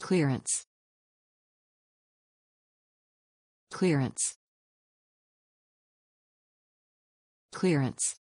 clearance clearance clearance